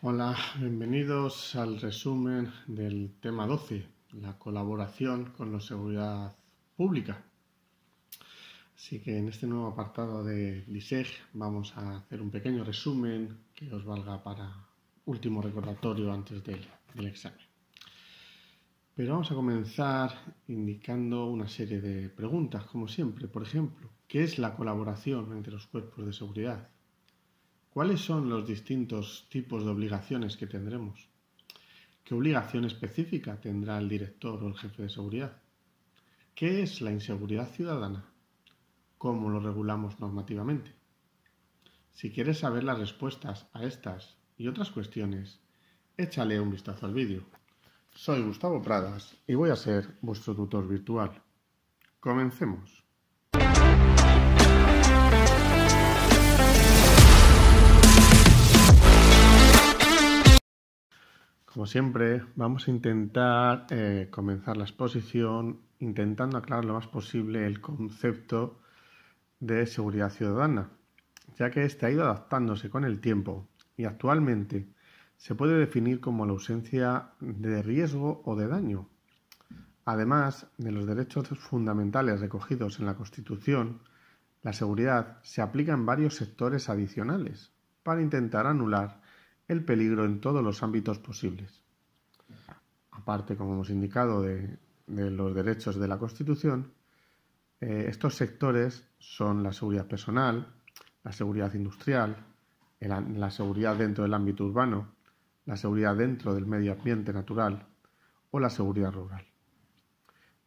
Hola, bienvenidos al resumen del tema 12, la colaboración con la seguridad pública. Así que en este nuevo apartado de LISEG vamos a hacer un pequeño resumen que os valga para último recordatorio antes del, del examen. Pero vamos a comenzar indicando una serie de preguntas, como siempre. Por ejemplo, ¿qué es la colaboración entre los cuerpos de seguridad? ¿Cuáles son los distintos tipos de obligaciones que tendremos? ¿Qué obligación específica tendrá el director o el jefe de seguridad? ¿Qué es la inseguridad ciudadana? ¿Cómo lo regulamos normativamente? Si quieres saber las respuestas a estas y otras cuestiones, échale un vistazo al vídeo. Soy Gustavo Pradas y voy a ser vuestro tutor virtual. Comencemos. Como siempre, vamos a intentar eh, comenzar la exposición intentando aclarar lo más posible el concepto de seguridad ciudadana, ya que este ha ido adaptándose con el tiempo y actualmente se puede definir como la ausencia de riesgo o de daño. Además de los derechos fundamentales recogidos en la Constitución, la seguridad se aplica en varios sectores adicionales para intentar anular el peligro en todos los ámbitos posibles. Aparte, como hemos indicado, de, los derechos de la Constitución, eh, estos sectores son la seguridad personal, la seguridad industrial, la seguridad dentro del ámbito urbano, la seguridad dentro del medio ambiente natural o la seguridad rural.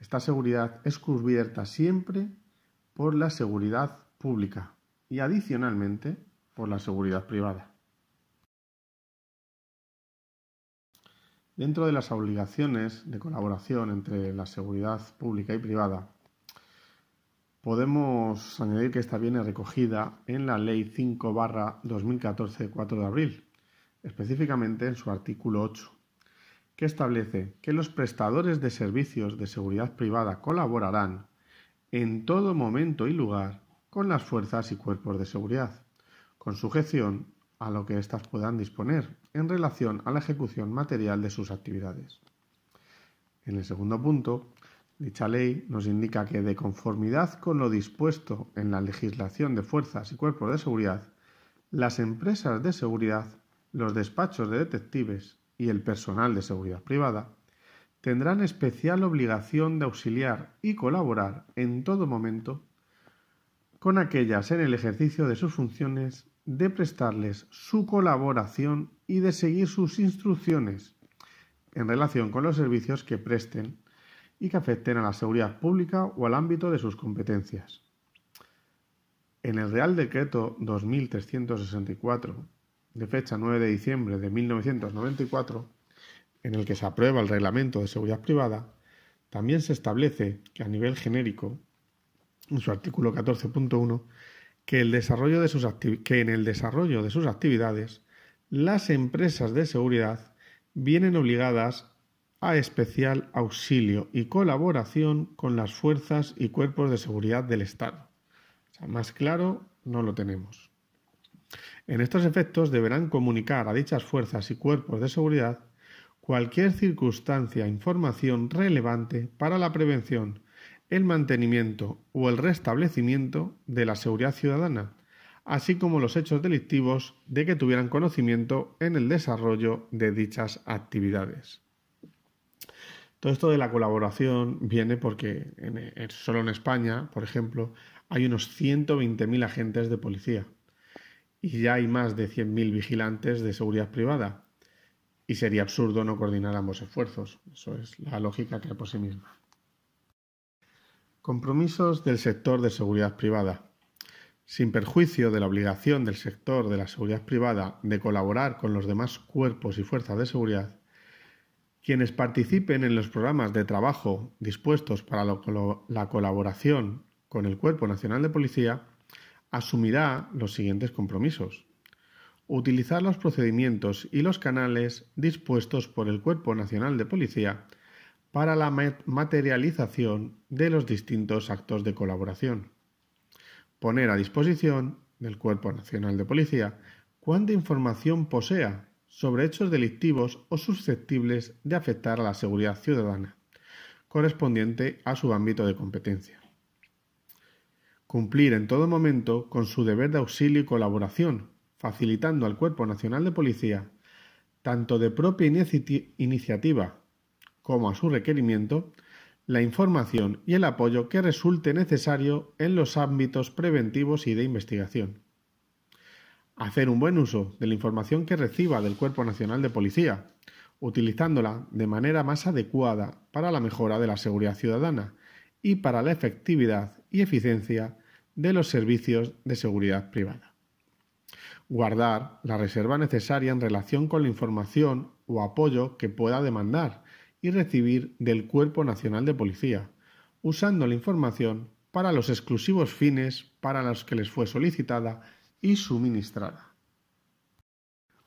Esta seguridad es cubierta siempre por la seguridad pública y adicionalmente por la seguridad privada. Dentro de las obligaciones de colaboración entre la seguridad pública y privada, podemos añadir que esta viene recogida en la Ley 5-2014 4 de abril, específicamente en su artículo 8, que establece que los prestadores de servicios de seguridad privada colaborarán en todo momento y lugar con las fuerzas y cuerpos de seguridad, con sujeción a lo que éstas puedan disponer en relación a la ejecución material de sus actividades. En el segundo punto, dicha ley nos indica que de conformidad con lo dispuesto en la legislación de fuerzas y cuerpos de seguridad, las empresas de seguridad, los despachos de detectives y el personal de seguridad privada tendrán especial obligación de auxiliar y colaborar en todo momento con aquellas en el ejercicio de sus funciones de prestarles su colaboración y de seguir sus instrucciones en relación con los servicios que presten y que afecten a la seguridad pública o al ámbito de sus competencias. En el Real Decreto 2364, de fecha 9 de diciembre de 1994, en el que se aprueba el Reglamento de Seguridad Privada, también se establece que a nivel genérico, en su artículo 14.1, que, en el desarrollo de sus actividades las empresas de seguridad vienen obligadas a especial auxilio y colaboración con las fuerzas y cuerpos de seguridad del Estado. más claro, no lo tenemos. En estos efectos deberán comunicar a dichas fuerzas y cuerpos de seguridad cualquier circunstancia, información relevante para la prevención, el mantenimiento o el restablecimiento de la seguridad ciudadana, así como los hechos delictivos de que tuvieran conocimiento en el desarrollo de dichas actividades. Todo esto de la colaboración viene porque solo en España, por ejemplo, hay unos 120.000 agentes de policía y ya hay más de 100.000 vigilantes de seguridad privada. Y sería absurdo no coordinar ambos esfuerzos. Eso es la lógica que hay por sí misma. Compromisos del sector de seguridad privada. Sin perjuicio de la obligación del sector de la seguridad privada de colaborar con los demás cuerpos y fuerzas de seguridad, quienes participen en los programas de trabajo dispuestos para la colaboración con el Cuerpo Nacional de Policía, asumirá los siguientes compromisos. Utilizar los procedimientos y los canales dispuestos por el Cuerpo Nacional de Policía para la materialización de los distintos actos de colaboración. Poner a disposición del Cuerpo Nacional de Policía cuánta información posea sobre hechos delictivos o susceptibles de afectar a la seguridad ciudadana, correspondiente a su ámbito de competencia. Cumplir en todo momento con su deber de auxilio y colaboración, facilitando al Cuerpo Nacional de Policía, tanto de propia iniciativa como a su requerimiento, la información y el apoyo que resulte necesario en los ámbitos preventivos y de investigación. Hacer un buen uso de la información que reciba del Cuerpo Nacional de Policía, utilizándola de manera más adecuada para la mejora de la seguridad ciudadana y para la efectividad y eficiencia de los servicios de seguridad privada. Guardar la reserva necesaria en relación con la información o apoyo que pueda demandar y recibir del Cuerpo Nacional de Policía, usando la información para los exclusivos fines para los que les fue solicitada y suministrada.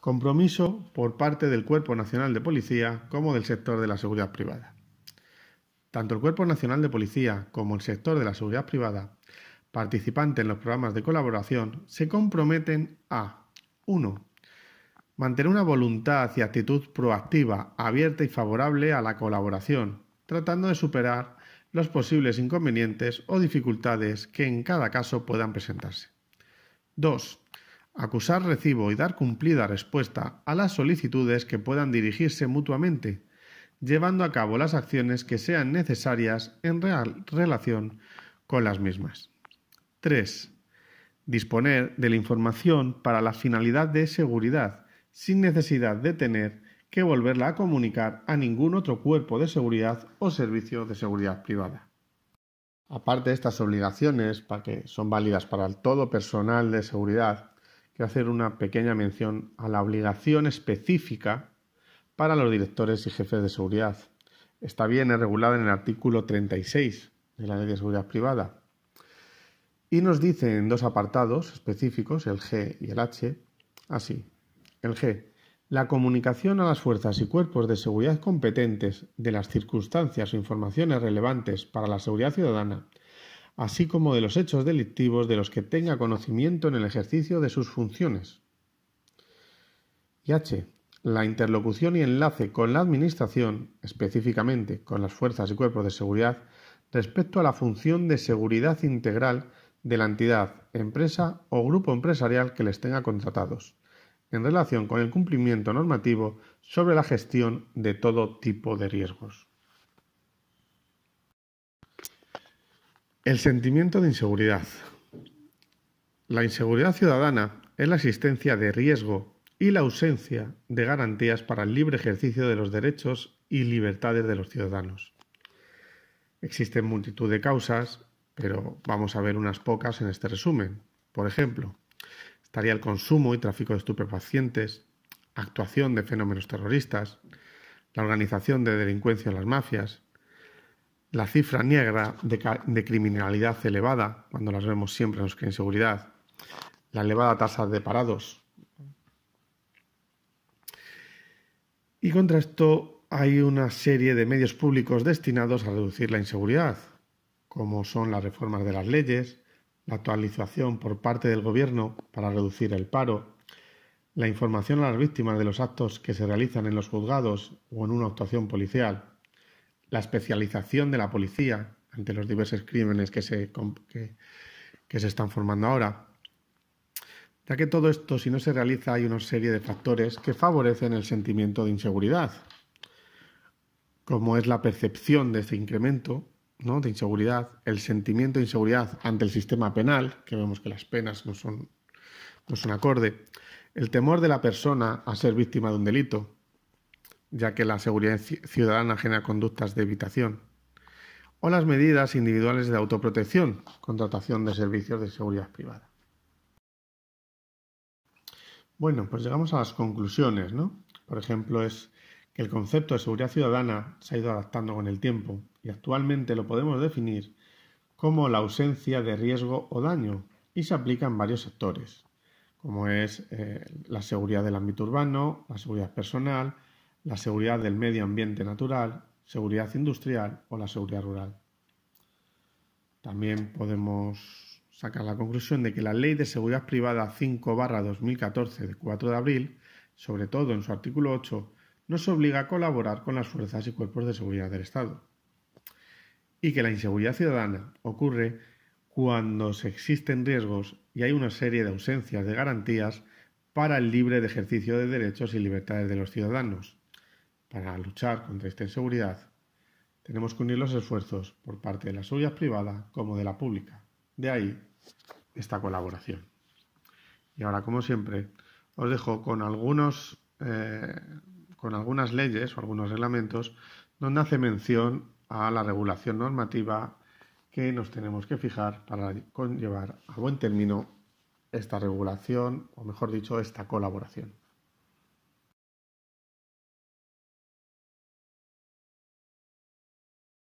Compromiso por parte del Cuerpo Nacional de Policía como del sector de la seguridad privada. Tanto el Cuerpo Nacional de Policía como el sector de la seguridad privada, participante en los programas de colaboración, se comprometen a 1 Mantener una voluntad y actitud proactiva, abierta y favorable a la colaboración, tratando de superar los posibles inconvenientes o dificultades que en cada caso puedan presentarse. 2. Acusar recibo y dar cumplida respuesta a las solicitudes que puedan dirigirse mutuamente, llevando a cabo las acciones que sean necesarias en real relación con las mismas. 3. Disponer de la información para la finalidad de seguridad sin necesidad de tener que volverla a comunicar a ningún otro cuerpo de seguridad o servicio de seguridad privada. Aparte de estas obligaciones, para que son válidas para el todo personal de seguridad, quiero hacer una pequeña mención a la obligación específica para los directores y jefes de seguridad. Está bien regulada en el artículo 36 de la Ley de Seguridad Privada y nos dice en dos apartados específicos, el G y el H, así. El G. La comunicación a las fuerzas y cuerpos de seguridad competentes de las circunstancias o informaciones relevantes para la seguridad ciudadana, así como de los hechos delictivos de los que tenga conocimiento en el ejercicio de sus funciones. Y H. La interlocución y enlace con la Administración, específicamente con las fuerzas y cuerpos de seguridad, respecto a la función de seguridad integral de la entidad, empresa o grupo empresarial que les tenga contratados en relación con el cumplimiento normativo sobre la gestión de todo tipo de riesgos. El sentimiento de inseguridad. La inseguridad ciudadana es la existencia de riesgo y la ausencia de garantías para el libre ejercicio de los derechos y libertades de los ciudadanos. Existen multitud de causas, pero vamos a ver unas pocas en este resumen. Por ejemplo, el consumo y tráfico de estupefacientes, actuación de fenómenos terroristas, la organización de delincuencia en las mafias, la cifra negra de, criminalidad elevada, cuando las vemos siempre que en inseguridad, la elevada tasa de parados. Y contra esto hay una serie de medios públicos destinados a reducir la inseguridad, como son las reformas de las leyes, la actualización por parte del Gobierno para reducir el paro, la información a las víctimas de los actos que se realizan en los juzgados o en una actuación policial, la especialización de la policía ante los diversos crímenes que se, que, se están formando ahora. Ya que todo esto, si no se realiza, hay una serie de factores que favorecen el sentimiento de inseguridad, como es la percepción de este incremento, ¿no? de inseguridad, el sentimiento de inseguridad ante el sistema penal, que vemos que las penas no son, no son acorde, el temor de la persona a ser víctima de un delito, ya que la seguridad ciudadana genera conductas de evitación, o las medidas individuales de autoprotección, contratación de servicios de seguridad privada. Bueno, pues llegamos a las conclusiones, ¿no? Por ejemplo, es que el concepto de seguridad ciudadana se ha ido adaptando con el tiempo actualmente lo podemos definir como la ausencia de riesgo o daño y se aplica en varios sectores, como es eh, la seguridad del ámbito urbano, la seguridad personal, la seguridad del medio ambiente natural, seguridad industrial o la seguridad rural. También podemos sacar la conclusión de que la Ley de Seguridad Privada 5-2014 de 4 de abril, sobre todo en su artículo 8, nos obliga a colaborar con las fuerzas y cuerpos de seguridad del Estado y que la inseguridad ciudadana ocurre cuando se existen riesgos y hay una serie de ausencias de garantías para el libre ejercicio de derechos y libertades de los ciudadanos. Para luchar contra esta inseguridad, tenemos que unir los esfuerzos por parte de la seguridad privada como de la pública. De ahí esta colaboración. Y ahora, como siempre, os dejo con algunos eh, con algunas leyes o algunos reglamentos donde hace mención a la regulación normativa que nos tenemos que fijar para llevar a buen término esta regulación, o mejor dicho, esta colaboración.